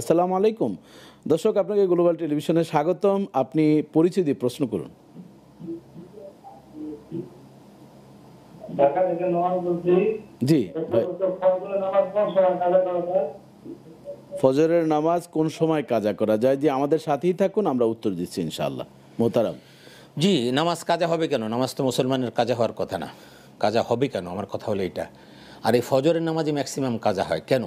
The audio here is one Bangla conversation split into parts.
আসসালাম আলাইকুম দর্শক আপনাকে গ্লোবাল টেলিভিশনে স্বাগতম আপনি পরিচিতি প্রশ্ন করুন জি ফজরের নামাজ কোন সময় কাজা করা যায় যে আমাদের সাথেই থাকুন আমরা উত্তর দিচ্ছি ইনশাল্লাহ মোতারাম জি নামাজ কাজা হবে কেন নামাজ তো মুসলমানের কাজা হওয়ার কথা না কাজা হবে কেন আমার কথা হলো এটা আর এই ফজরের নামাজে ম্যাক্সিমাম কাজা হয় কেন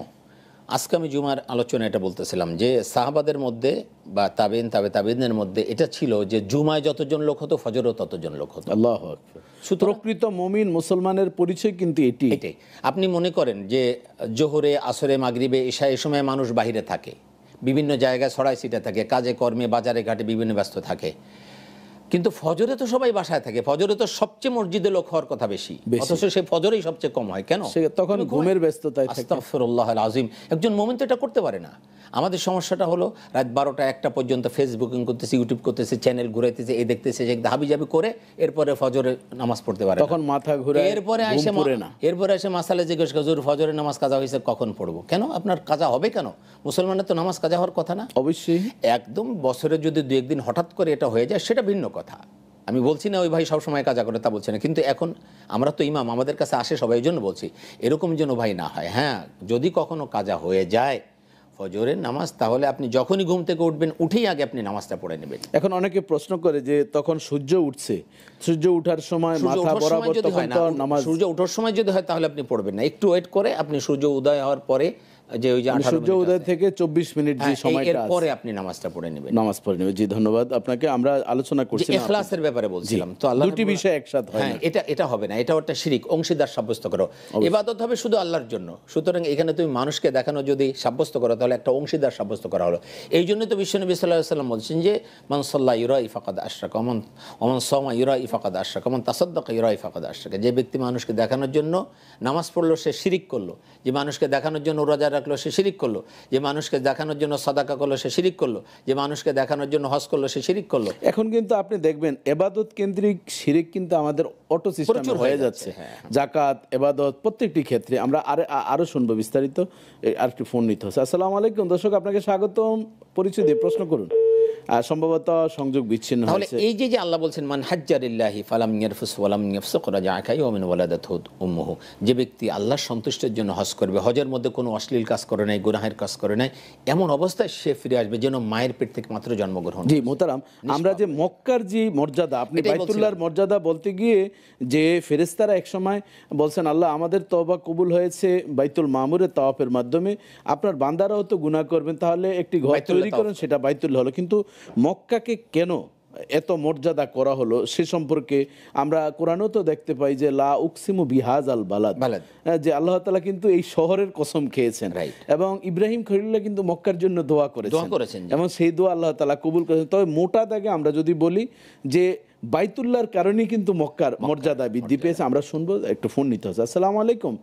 আজকে আমি জুমার আলোচনা এটা বলতেছিলাম যে সাহাবাদের মধ্যে বা তাবেন তাবে তাবেদের মধ্যে এটা ছিল যে জুমায় যতজন লোক হতো ফজরও ততজন লোক হতো আল্লাহ সুপ্রকৃত মমিন মুসলমানের পরিচয় কিন্তু এটি এটাই আপনি মনে করেন যে জোহরে আসরে মাগরিবে এশা এ সময় মানুষ বাহিরে থাকে বিভিন্ন জায়গায় সরাই সিটে থাকে কাজে কর্মে বাজারে ঘাটে বিভিন্ন ব্যস্ত থাকে কিন্তু ফজরে তো সবাই বাসায় থাকে ফজরে তো সবচেয়ে মসজিদে লোক হওয়ার কথা বেশি অথচ সেই ফজরেই সবচেয়ে কম হয় কেন তখন ঘুমের ব্যস্ততায় আস্তাফরুল্লাহ আজিম একজন মোমেন তো এটা করতে পারে না আমাদের সমস্যাটা হলো রাত বারোটা একটা পর্যন্ত ফেসবুকিং করতেছি ইউটিউব করতেছে চ্যানেল ঘুরাইতেছে এই দেখতেছে যে হাবি জাবি করে এরপরে ফজরে নামাজ পড়তে পারে তখন মাথা ঘুরে এরপরে আসে মরে না এরপরে এসে মাসালে জিজ্ঞেস করে ফজরে নামাজ কাজা হয়েছে কখন পড়বো কেন আপনার কাজা হবে কেন মুসলমানের তো নামাজ কাজা হওয়ার কথা না অবশ্যই একদম বছরে যদি দু একদিন হঠাৎ করে এটা হয়ে যায় সেটা ভিন্ন কথা আমি বলছি না ওই ভাই সবসময় কাজা করে তা বলছি না কিন্তু এখন আমরা তো ইমাম আমাদের কাছে আসে সবাই জন্য বলছি এরকম যেন ভাই না হয় হ্যাঁ যদি কখনো কাজা হয়ে যায় ফজরের নামাজ তাহলে আপনি যখনই ঘুম থেকে উঠবেন উঠেই আগে আপনি নামাজটা পড়ে নেবেন এখন অনেকে প্রশ্ন করে যে তখন সূর্য উঠছে সূর্য উঠার সময় মাথা বরাবর সূর্য উঠার সময় যদি হয় তাহলে আপনি পড়বেন না একটু ওয়েট করে আপনি সূর্য উদয় হওয়ার পরে যে ওই যে মানে সূর্য উদয় থেকে চব্বিশ মিনিট যে হ্যাঁ, সময়টা পরে আপনি নামাজটা পড়ে নেবেন নামাজ পড়ে নেবেন জি ধন্যবাদ আপনাকে আমরা আলোচনা করছি ব্যাপারে বলছিলাম তো আল্লাহ দুটি বিষয় একসাথে হয় হ্যাঁ, এটা এটা হবে না এটা একটা শিরিক অংশীদার সাব্যস্ত করো ইবাদত হবে শুধু আল্লাহর জন্য সুতরাং এখানে তুমি মানুষকে দেখানো যদি সাব্যস্ত করো তাহলে একটা অংশীদার সাব্যস্ত করা হলো এই জন্য তো বিশ্বনবী সাল্লাহ সাল্লাম বলছেন যে মান সাল্লাহ ইউরা ইফাকাদ আশরাক অমন অমন সমা ইউরা ইফাকাদ আশরাক অমন তাসদ্দাক ইউরা ইফাকাদ আশরাক যে ব্যক্তি মানুষকে দেখানোর জন্য নামাজ পড়লো সে শিরিক করলো যে মানুষকে দেখানোর জন্য রোজা রাখলো সে শিরিক করলো যে মানুষকে দেখানোর জন্য সদাকা করলো সে শিরিক করলো যে মানুষকে দেখানোর জন্য হস করলো সে শিরিক করলো এখন কিন্তু আপনি দেখবেন এবাদত কেন্দ্রিক শিরিক কিন্তু আমাদের অটো সিস্টেম হয়ে যাচ্ছে জাকাত এবাদত প্রত্যেকটি ক্ষেত্রে আমরা আরে আরও শুনবো বিস্তারিত আরেকটি ফোন নিতে হচ্ছে আসসালামু আলাইকুম দর্শক আপনাকে স্বাগতম পরিচয় দিয়ে প্রশ্ন করুন সম্ভবত সংযোগ বিচ্ছিন্ন হয়েছে এই যে যে আল্লাহ বলছেন মান হাজ্জারিল্লাহি ফালাম ইয়ারফুস ওয়ালাম ওমিন উম্মুহু যে ব্যক্তি আল্লাহর সন্তুষ্টের জন্য হজ করবে হজের মধ্যে কোনো অশ্লীল কাজ করে নাই গুনাহের কাজ করে নাই এমন অবস্থায় সে ফিরে আসবে যেন মায়ের পেট থেকে মাত্র জন্মগ্রহণ জি মোতারাম আমরা যে মক্কার যে মর্যাদা আপনি বাইতুল্লাহর মর্যাদা বলতে গিয়ে যে ফেরেস্তারা একসময় বলছেন আল্লাহ আমাদের তবা কবুল হয়েছে বাইতুল মামুরের তাওয়াফের মাধ্যমে আপনার বান্দারাও তো গুনাহ করবেন তাহলে একটি ঘর তৈরি করেন সেটা বাইতুল্লাহ হলো কিন্তু মক্কাকে কেন এত মর্যাদা করা হলো সে সম্পর্কে আমরা কোরআনও তো দেখতে পাই যে লা উকসিমু বিহাজ আল বালাদ হ্যাঁ, যে আল্লাহ তালা কিন্তু এই শহরের কসম খেয়েছেন এবং ইব্রাহিম খলিল্লা কিন্তু মক্কার জন্য দোয়া করেছেন এবং সেই দোয়া আল্লাহ তালা কবুল করেছেন তবে মোটা দাগে আমরা যদি বলি যে বাইতুল্লার কারণেই কিন্তু মক্কার মর্যাদা বৃদ্ধি পেয়েছে আমরা শুনবো একটু ফোন নিতে হচ্ছে আসসালামু আলাইকুম